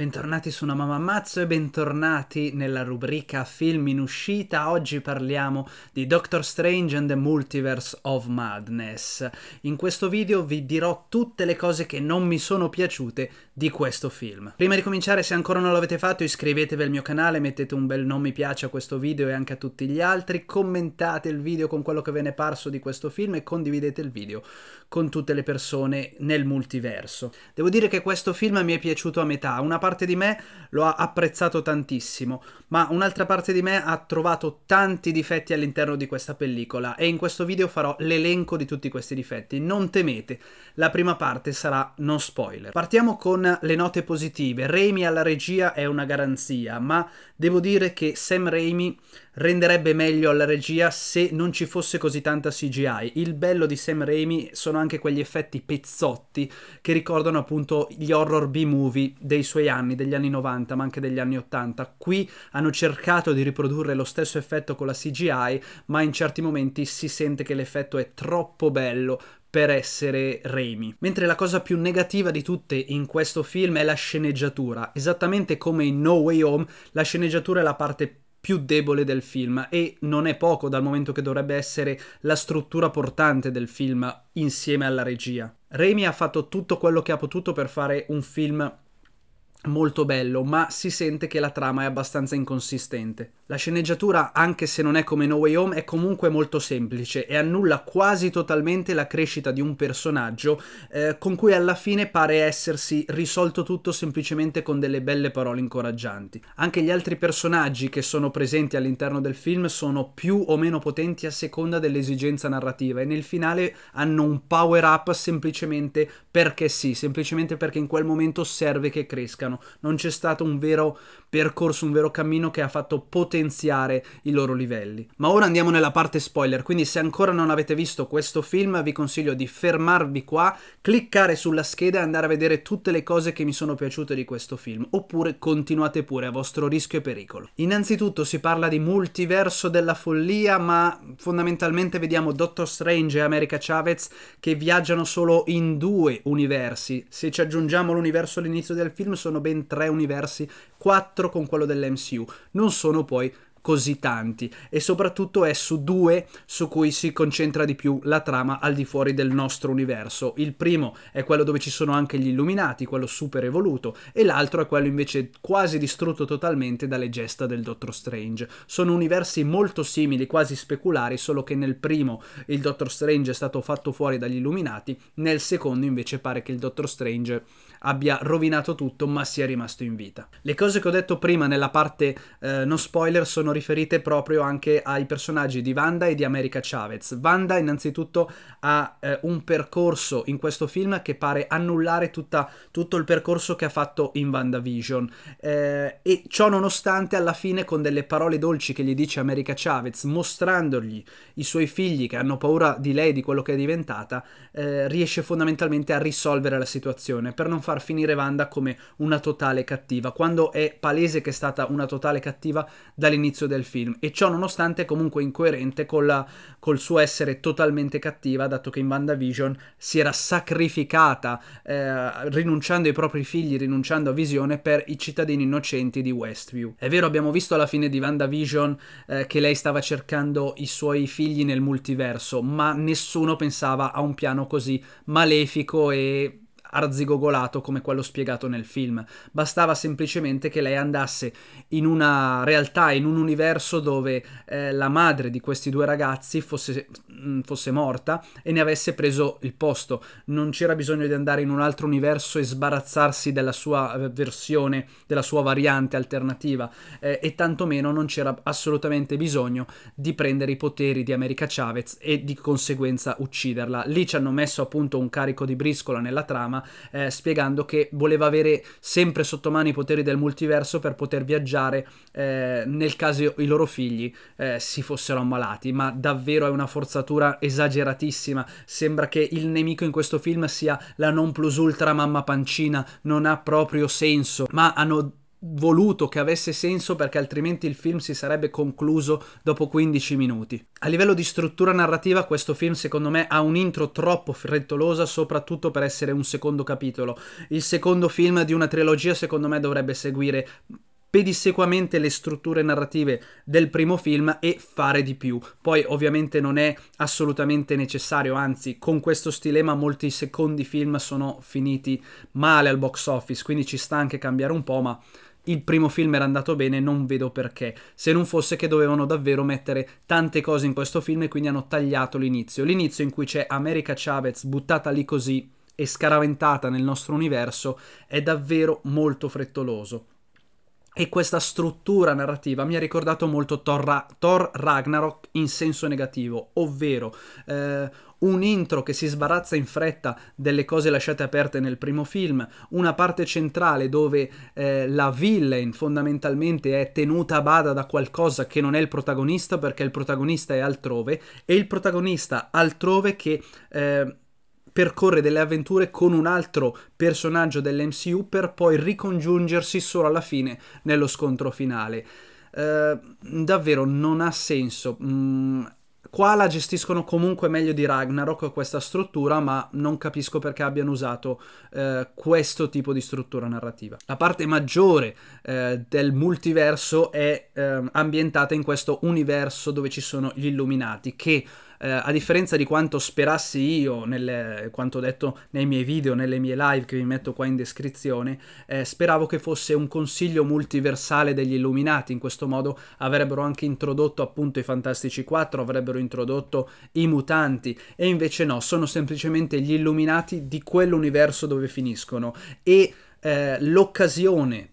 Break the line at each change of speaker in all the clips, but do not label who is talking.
Bentornati su Una Mamma Ammazzo e bentornati nella rubrica Film in uscita. Oggi parliamo di Doctor Strange and the Multiverse of Madness. In questo video vi dirò tutte le cose che non mi sono piaciute di questo film. Prima di cominciare, se ancora non l'avete fatto, iscrivetevi al mio canale, mettete un bel non mi piace a questo video e anche a tutti gli altri, commentate il video con quello che ve ne è parso di questo film e condividete il video con tutte le persone nel multiverso. Devo dire che questo film mi è piaciuto a metà, una parte di me lo ha apprezzato tantissimo, ma un'altra parte di me ha trovato tanti difetti all'interno di questa pellicola e in questo video farò l'elenco di tutti questi difetti. Non temete, la prima parte sarà non spoiler. Partiamo con le note positive. Raimi alla regia è una garanzia, ma devo dire che Sam Raimi renderebbe meglio alla regia se non ci fosse così tanta CGI. Il bello di Sam Raimi sono anche quegli effetti pezzotti che ricordano appunto gli horror B-movie dei suoi anni, degli anni 90 ma anche degli anni 80. Qui hanno cercato di riprodurre lo stesso effetto con la CGI, ma in certi momenti si sente che l'effetto è troppo bello per essere Raimi. Mentre la cosa più negativa di tutte in questo film è la sceneggiatura. Esattamente come in No Way Home, la sceneggiatura è la parte più debole del film e non è poco dal momento che dovrebbe essere la struttura portante del film insieme alla regia. Raimi ha fatto tutto quello che ha potuto per fare un film molto bello, ma si sente che la trama è abbastanza inconsistente. La sceneggiatura, anche se non è come No Way Home, è comunque molto semplice e annulla quasi totalmente la crescita di un personaggio eh, con cui alla fine pare essersi risolto tutto semplicemente con delle belle parole incoraggianti. Anche gli altri personaggi che sono presenti all'interno del film sono più o meno potenti a seconda dell'esigenza narrativa e nel finale hanno un power up semplicemente perché sì, semplicemente perché in quel momento serve che crescano non c'è stato un vero percorso un vero cammino che ha fatto potenziare i loro livelli. Ma ora andiamo nella parte spoiler, quindi se ancora non avete visto questo film vi consiglio di fermarvi qua, cliccare sulla scheda e andare a vedere tutte le cose che mi sono piaciute di questo film, oppure continuate pure a vostro rischio e pericolo. Innanzitutto si parla di multiverso della follia, ma fondamentalmente vediamo Doctor Strange e America Chavez che viaggiano solo in due universi. Se ci aggiungiamo l'universo all'inizio del film sono ben tre universi 4 con quello dell'MCU, non sono poi così tanti e soprattutto è su due su cui si concentra di più la trama al di fuori del nostro universo. Il primo è quello dove ci sono anche gli illuminati, quello super evoluto, e l'altro è quello invece quasi distrutto totalmente dalle gesta del Dottor Strange. Sono universi molto simili, quasi speculari, solo che nel primo il Dottor Strange è stato fatto fuori dagli illuminati, nel secondo invece pare che il Dottor Strange abbia rovinato tutto ma sia rimasto in vita. Le cose che ho detto prima nella parte eh, non spoiler sono sono riferite proprio anche ai personaggi di Wanda e di America Chavez. Wanda innanzitutto ha eh, un percorso in questo film che pare annullare tutta, tutto il percorso che ha fatto in WandaVision eh, e ciò nonostante alla fine con delle parole dolci che gli dice America Chavez mostrandogli i suoi figli che hanno paura di lei, di quello che è diventata, eh, riesce fondamentalmente a risolvere la situazione per non far finire Wanda come una totale cattiva, quando è palese che è stata una totale cattiva dall'inizio all'inizio del film e ciò nonostante è comunque incoerente la, col suo essere totalmente cattiva dato che in WandaVision si era sacrificata eh, rinunciando ai propri figli, rinunciando a visione per i cittadini innocenti di Westview. È vero abbiamo visto alla fine di WandaVision eh, che lei stava cercando i suoi figli nel multiverso ma nessuno pensava a un piano così malefico e arzigogolato come quello spiegato nel film. Bastava semplicemente che lei andasse in una realtà, in un universo dove eh, la madre di questi due ragazzi fosse, mm, fosse morta e ne avesse preso il posto. Non c'era bisogno di andare in un altro universo e sbarazzarsi della sua eh, versione, della sua variante alternativa eh, e tantomeno non c'era assolutamente bisogno di prendere i poteri di America Chavez e di conseguenza ucciderla. Lì ci hanno messo appunto un carico di briscola nella trama eh, spiegando che voleva avere sempre sotto mano i poteri del multiverso per poter viaggiare eh, nel caso i loro figli eh, si fossero ammalati, ma davvero è una forzatura esageratissima, sembra che il nemico in questo film sia la non plus ultra mamma pancina, non ha proprio senso, ma hanno voluto che avesse senso perché altrimenti il film si sarebbe concluso dopo 15 minuti. A livello di struttura narrativa questo film secondo me ha un'intro troppo frettolosa soprattutto per essere un secondo capitolo. Il secondo film di una trilogia secondo me dovrebbe seguire pedissequamente le strutture narrative del primo film e fare di più. Poi ovviamente non è assolutamente necessario, anzi con questo stilema molti secondi film sono finiti male al box office, quindi ci sta anche cambiare un po', ma il primo film era andato bene, non vedo perché. Se non fosse che dovevano davvero mettere tante cose in questo film e quindi hanno tagliato l'inizio. L'inizio in cui c'è America Chavez buttata lì così e scaraventata nel nostro universo è davvero molto frettoloso. E questa struttura narrativa mi ha ricordato molto Thor, Ra- Thor Ragnarok in senso negativo, ovvero eh, un intro che si sbarazza in fretta delle cose lasciate aperte nel primo film, una parte centrale dove eh, la villain fondamentalmente è tenuta a bada da qualcosa che non è il protagonista perché il protagonista è altrove e il protagonista altrove che eh, percorre delle avventure con un altro personaggio dell'MCU per poi ricongiungersi solo alla fine nello scontro finale. Eh, davvero non ha senso. Mm, qua la gestiscono comunque meglio di Ragnarok questa struttura, ma non capisco perché abbiano usato eh, questo tipo di struttura narrativa. La parte maggiore eh, del multiverso è ehm, ambientata in questo universo dove ci sono gli illuminati che eh, a differenza di quanto sperassi io, nel, quanto detto nei miei video, nelle mie live che vi metto qua in descrizione, eh, speravo che fosse un consiglio multiversale degli Illuminati, in questo modo avrebbero anche introdotto appunto i Fantastici 4, avrebbero introdotto i mutanti e invece no, sono semplicemente gli Illuminati di quell'universo dove finiscono e eh, l'occasione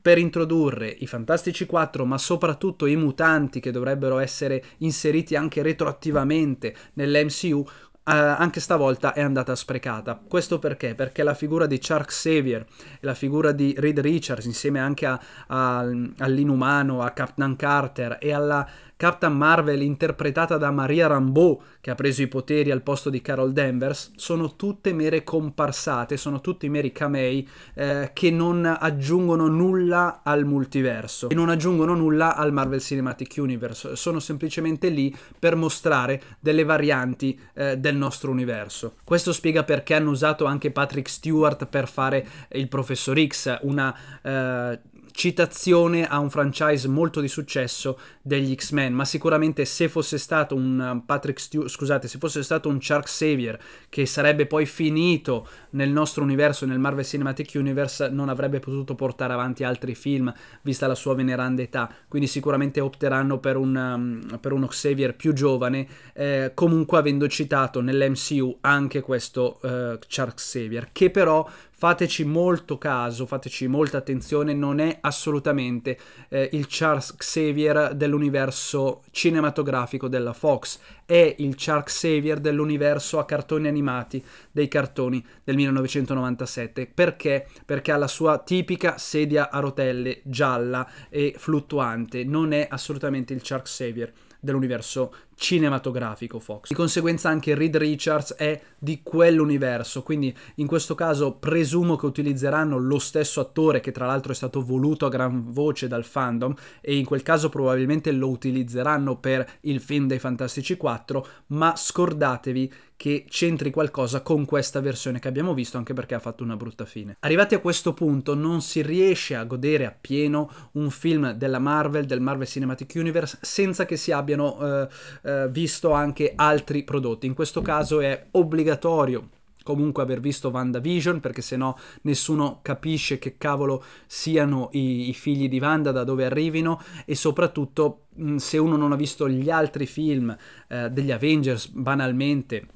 per introdurre i Fantastici 4, ma soprattutto i mutanti che dovrebbero essere inseriti anche retroattivamente nell'MCU, Uh, eh, anche stavolta è andata sprecata. Questo perché? Perché la figura di Chark Xavier e la figura di Reed Richards, insieme anche all'inumano, a Captain Carter e alla Captain Marvel interpretata da Maria Rambeau, che ha preso i poteri al posto di Carol Danvers, sono tutte mere comparsate, sono tutti meri camei eh, che non aggiungono nulla al multiverso e non aggiungono nulla al Marvel Cinematic Universe, sono semplicemente lì per mostrare delle varianti eh, del nostro universo. Questo spiega perché hanno usato anche Patrick Stewart per fare il Professor X, una eh, citazione a un franchise molto di successo degli X-Men, ma sicuramente se fosse stato un um, Patrick Stew- scusate, se fosse stato un Shark Savior che sarebbe poi finito nel nostro universo, nel Marvel Cinematic Universe, non avrebbe potuto portare avanti altri film vista la sua veneranda età, quindi sicuramente opteranno per, un, um, per uno Xavier più giovane, eh, comunque avendo citato nell'MCU anche questo eh, Shark Savior, che però fateci molto caso, fateci molta attenzione, non è assolutamente eh, il Charles Xavier dell'universo cinematografico della Fox, è il Charles Xavier dell'universo a cartoni animati dei cartoni del 1997. Perché? Perché ha la sua tipica sedia a rotelle gialla e fluttuante, non è assolutamente il Charles Xavier dell'universo cinematografico Fox. Di conseguenza anche Reed Richards è di quell'universo, quindi in questo caso presumo che utilizzeranno lo stesso attore che tra l'altro è stato voluto a gran voce dal fandom e in quel caso probabilmente lo utilizzeranno per il film dei Fantastici 4, ma scordatevi che c'entri qualcosa con questa versione che abbiamo visto anche perché ha fatto una brutta fine. Arrivati a questo punto non si riesce a godere appieno un film della Marvel, del Marvel Cinematic Universe senza che si abbiano eh, eh, visto anche altri prodotti. In questo caso è obbligatorio comunque aver visto VandaVision perché sennò nessuno capisce che cavolo siano i, i, figli di Vanda, da dove arrivino e soprattutto mh, mm, se uno non ha visto gli altri film eh, degli Avengers banalmente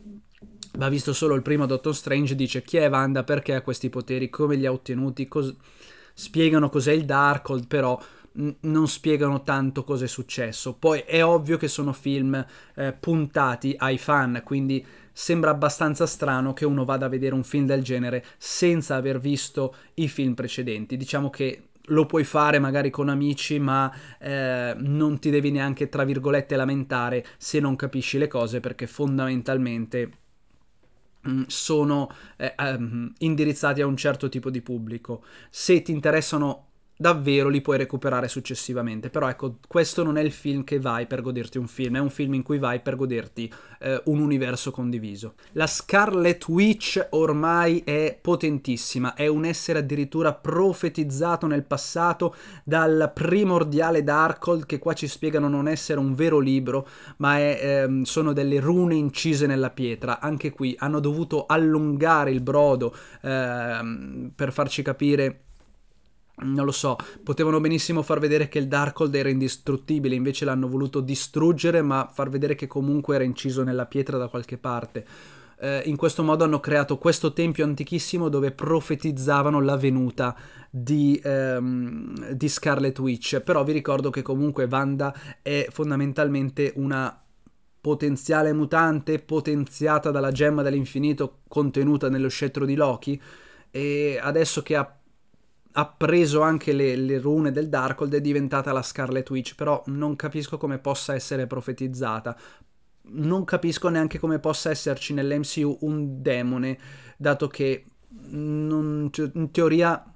va visto solo il primo Doctor Strange dice chi è Vanda, perché ha questi poteri, come li ha ottenuti, cos spiegano cos'è il Darkhold però non spiegano tanto cosa è successo. Poi è ovvio che sono film eh, puntati ai fan, quindi sembra abbastanza strano che uno vada a vedere un film del genere senza aver visto i film precedenti. Diciamo che lo puoi fare magari con amici, ma eh, non ti devi neanche, tra virgolette, lamentare se non capisci le cose, perché fondamentalmente mm, sono eh, um, indirizzati a un certo tipo di pubblico. Se ti interessano davvero li puoi recuperare successivamente. Però ecco, questo non è il film che vai per goderti un film, è un film in cui vai per goderti eh, un universo condiviso. La Scarlet Witch ormai è potentissima, è un essere addirittura profetizzato nel passato dal primordiale Darkhold che qua ci spiegano non essere un vero libro, ma è, ehm, sono delle rune incise nella pietra. Anche qui hanno dovuto allungare il brodo ehm, per farci capire non lo so, potevano benissimo far vedere che il Darkhold era indistruttibile, invece l'hanno voluto distruggere, ma far vedere che comunque era inciso nella pietra da qualche parte. Eh, in questo modo hanno creato questo tempio antichissimo dove profetizzavano la venuta di, ehm, di Scarlet Witch. Però vi ricordo che comunque Wanda è fondamentalmente una potenziale mutante potenziata dalla gemma dell'infinito contenuta nello scettro di Loki e adesso che ha ha preso anche le, le, rune del Darkhold, è diventata la Scarlet Witch, però non capisco come possa essere profetizzata. Non capisco neanche come possa esserci nell'MCU un demone, dato che non, in teoria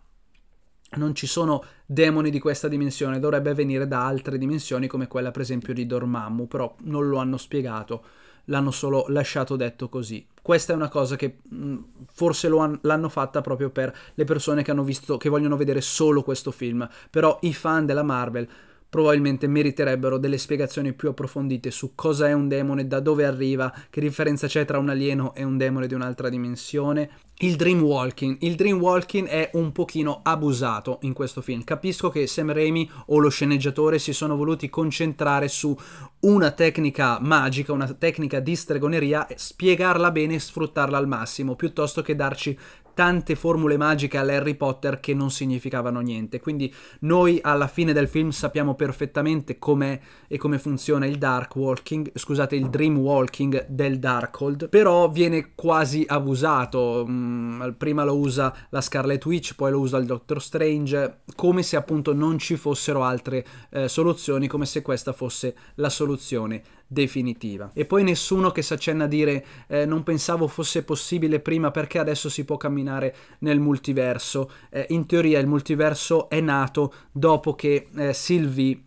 non ci sono demoni di questa dimensione, dovrebbe venire da altre dimensioni come quella per esempio di Dormammu, però non lo hanno spiegato l'hanno solo lasciato detto così. Questa è una cosa che mh, mm, forse han, l'hanno fatta proprio per le persone che, visto, che vogliono vedere solo questo film, però i fan della Marvel probabilmente meriterebbero delle spiegazioni più approfondite su cosa è un demone, da dove arriva, che differenza c'è tra un alieno e un demone di un'altra dimensione. Il dreamwalking. Il dreamwalking è un pochino abusato in questo film. Capisco che Sam Raimi o lo sceneggiatore si sono voluti concentrare su una tecnica magica, una tecnica di stregoneria, spiegarla bene e sfruttarla al massimo, piuttosto che darci tante formule magiche all'Harry Potter che non significavano niente. Quindi noi alla fine del film sappiamo perfettamente com'è e come funziona il Dark Walking, scusate, il Dream Walking del Darkhold, però viene quasi abusato. Mm, prima lo usa la Scarlet Witch, poi lo usa il Doctor Strange, come se appunto non ci fossero altre eh, soluzioni, come se questa fosse la soluzione definitiva. E poi nessuno che si accenna a dire eh, non pensavo fosse possibile prima perché adesso si può camminare nel multiverso. Eh, in teoria il multiverso è nato dopo che eh, Sylvie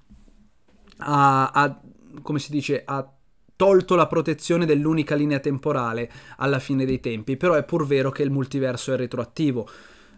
ha, ha, come si dice, ha tolto la protezione dell'unica linea temporale alla fine dei tempi, però è pur vero che il multiverso è retroattivo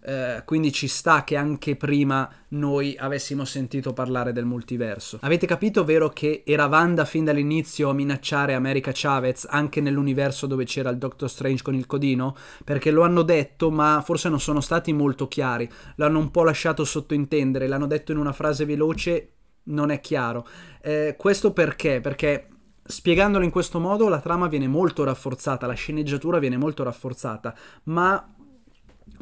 eh, quindi ci sta che anche prima noi avessimo sentito parlare del multiverso. Avete capito, vero, che era Wanda fin dall'inizio a minacciare America Chavez anche nell'universo dove c'era il Doctor Strange con il codino? Perché lo hanno detto, ma forse non sono stati molto chiari. L'hanno un po' lasciato sottointendere, l'hanno detto in una frase veloce, non è chiaro. Eh, questo perché? Perché spiegandolo in questo modo la trama viene molto rafforzata, la sceneggiatura viene molto rafforzata, ma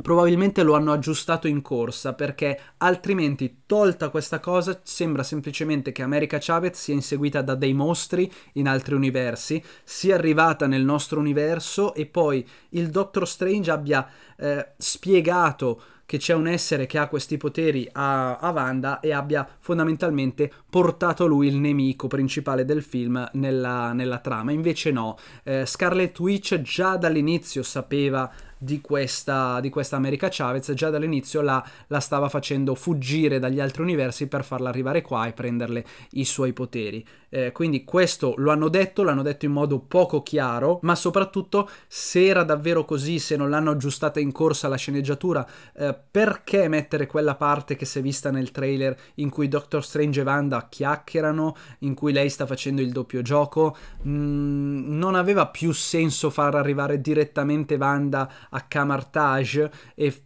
probabilmente lo hanno aggiustato in corsa perché altrimenti tolta questa cosa sembra semplicemente che America Chavez sia inseguita da dei mostri in altri universi, sia arrivata nel nostro universo e poi il Doctor Strange abbia eh, spiegato che c'è un essere che ha questi poteri a, a Wanda e abbia fondamentalmente portato lui il nemico principale del film nella, nella trama. Invece no, eh, Scarlet Witch già dall'inizio sapeva di questa, di questa America Chavez già dall'inizio la, la, stava facendo fuggire dagli altri universi per farla arrivare qua e prenderle i suoi poteri. Eh, quindi questo lo hanno detto, l'hanno detto in modo poco chiaro, ma soprattutto se era davvero così, se non l'hanno aggiustata in corsa la sceneggiatura, eh, perché mettere quella parte che si è vista nel trailer in cui Doctor Strange e Wanda chiacchierano, in cui lei sta facendo il doppio gioco? Mm, non aveva più senso far arrivare direttamente Wanda a Camartage e,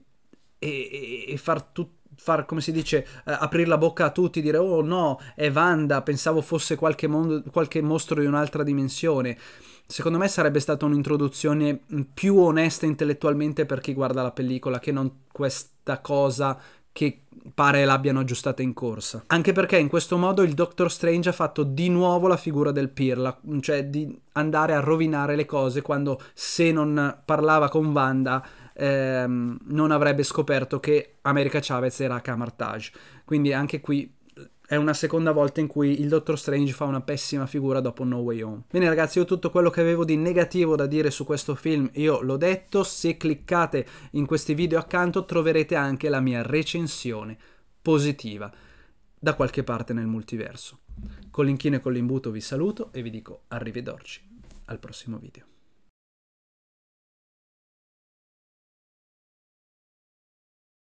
e, e far tutto far, come si dice, eh, aprire la bocca a tutti, dire oh no, è Wanda, pensavo fosse qualche, mondo, qualche mostro di un'altra dimensione. Secondo me sarebbe stata un'introduzione più onesta intellettualmente per chi guarda la pellicola che non questa cosa che pare l'abbiano aggiustata in corsa. Anche perché in questo modo il Doctor Strange ha fatto di nuovo la figura del pirla, cioè di andare a rovinare le cose quando se non parlava con Wanda ehm, non avrebbe scoperto che America Chavez era a Camartage. Quindi anche qui è una seconda volta in cui il Dottor Strange fa una pessima figura dopo No Way Home. Bene ragazzi, io tutto quello che avevo di negativo da dire su questo film io l'ho detto, se cliccate in questi video accanto troverete anche la mia recensione positiva da qualche parte nel multiverso. Con l'inchino e con l'imbuto vi saluto e vi dico arrivederci al prossimo video.